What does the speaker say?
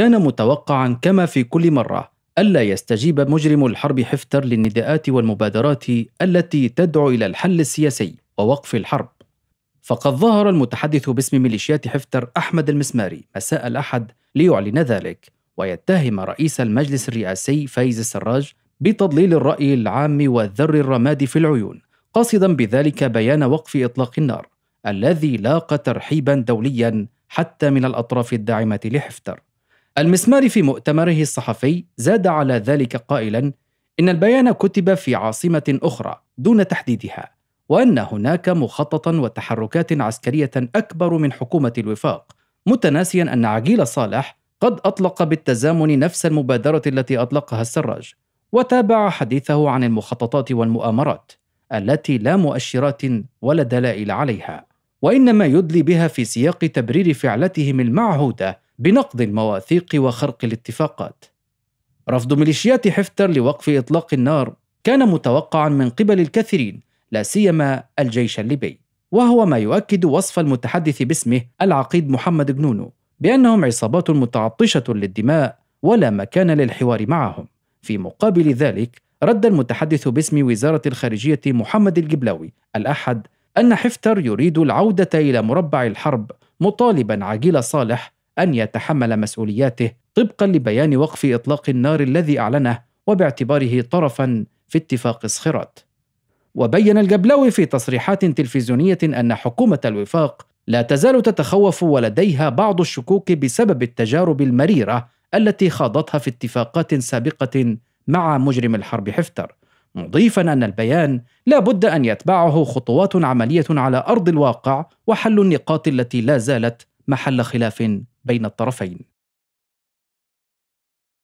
كان متوقعا كما في كل مرة ألا يستجيب مجرم الحرب حفتر للنداءات والمبادرات التي تدعو إلى الحل السياسي ووقف الحرب فقد ظهر المتحدث باسم ميليشيات حفتر أحمد المسماري مساء الأحد ليعلن ذلك ويتهم رئيس المجلس الرئاسي فايز السراج بتضليل الرأي العام والذر الرماد في العيون قاصدا بذلك بيان وقف إطلاق النار الذي لاقى ترحيبا دوليا حتى من الأطراف الداعمة لحفتر المسماري في مؤتمره الصحفي زاد على ذلك قائلا إن البيان كتب في عاصمة أخرى دون تحديدها وأن هناك مخططا وتحركات عسكرية أكبر من حكومة الوفاق متناسيا أن عقيل صالح قد أطلق بالتزامن نفس المبادرة التي أطلقها السراج وتابع حديثه عن المخططات والمؤامرات التي لا مؤشرات ولا دلائل عليها وإنما يدلي بها في سياق تبرير فعلتهم المعهودة بنقض المواثيق وخرق الاتفاقات. رفض ميليشيات حفتر لوقف اطلاق النار كان متوقعا من قبل الكثيرين لا سيما الجيش الليبي، وهو ما يؤكد وصف المتحدث باسمه العقيد محمد جنونو بانهم عصابات متعطشه للدماء ولا مكان للحوار معهم. في مقابل ذلك رد المتحدث باسم وزاره الخارجيه محمد الجبلاوي الاحد ان حفتر يريد العوده الى مربع الحرب مطالبا عقيل صالح أن يتحمل مسؤولياته طبقا لبيان وقف إطلاق النار الذي أعلنه وباعتباره طرفا في اتفاق صخرات وبين الجبلوي في تصريحات تلفزيونية أن حكومة الوفاق لا تزال تتخوف ولديها بعض الشكوك بسبب التجارب المريرة التي خاضتها في اتفاقات سابقة مع مجرم الحرب حفتر مضيفا أن البيان لا بد أن يتبعه خطوات عملية على أرض الواقع وحل النقاط التي لا زالت محل خلاف بين الطرفين